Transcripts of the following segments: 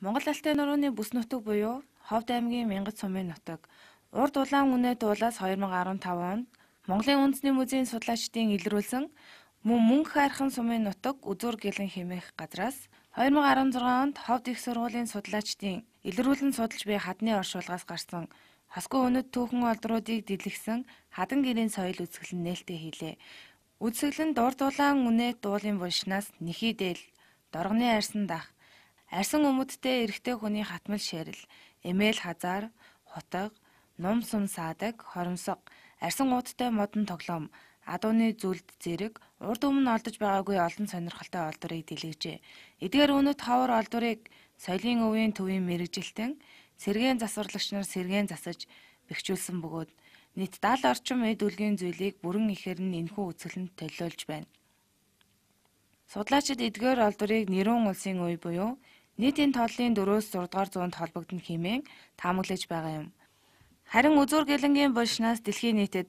Монгол Алтай нурууны бүс нутаг буюу Ховд аймгийн Мянгат сумын нутаг. Урд улаан үнэ дуулаас 2015 онд Монголын үндэсний музейн судлаачдын илрүүлсэн мөн мөн хайрхан сумын нутаг үзүүр гэлэн хэмээх газраас 2016 онд Ховд их сургуулийн судлаачдын илрүүлэн судалж буй хадны оршуулгаас гарсан хасгүй өнөд түүхэн олдруудыг дэлгэсэн хадан гэрийн соёл үзэсгэлэн нээлттэй хийлээ. Үзэсгэлэн дурд улаан үнэ дуулын булшнаас нэхий дээл, доргоны арьсан дах, Арсан өмөдтэй эрэгтэй хүний хатмал ширэл, эмээл хазаар, хутга, нум сум саадаг, хоромсог, арсан уудтай модон тоглоом, адууны зүлд зэрэг урд өмнө олдож байгаагүй олон сонирхолтой олдурыг дэлгэжээ. Эдгээр өнөд ховор олдурыг соёлын өвийн төвийн мэрэгжилтэн сэргээн засварлагч нар сэргээн засаж бэхжүүлсэн бөгөөд нийт 70 орчим эд үлгийн зүйлийг бүрэн ихээр нь энэхүү үзэсгэлэнд төлөөлж байна. Судлаачид эдгээр олдурыг нэрүүн улсын үе буюу нийтийн тооллын 4-өөс 6 дугаар зуунд холбогдно хэмээн таамаглаж байгаа юм. Харин үзүүр гэлэнгийн булшнаас дэлхийн нийтэд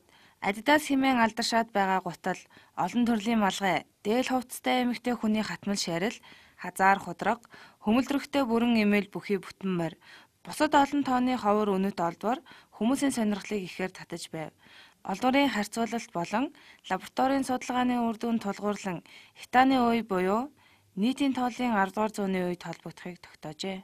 Adidas хэмээн алдаршаад байгаа гутал, олон төрлийн малгай, дээл хувцастай эмэгтэй хүний хатмал шарил, хазаар худраг, хөмөлрөхтэй бүрэн эмээл бүхий бүтэн морь, Бусад олон тооны ховор өнөд олдвор хүмүүсийн сонирхлыг ихээр татаж байв. Олдворын харьцуулалт болон лабораторийн судалгааны үр дүн тулгуурлан хитааны үе буюу нийтийн тооллын аравдугаар зууны үед холбогдохыг тогтоожээ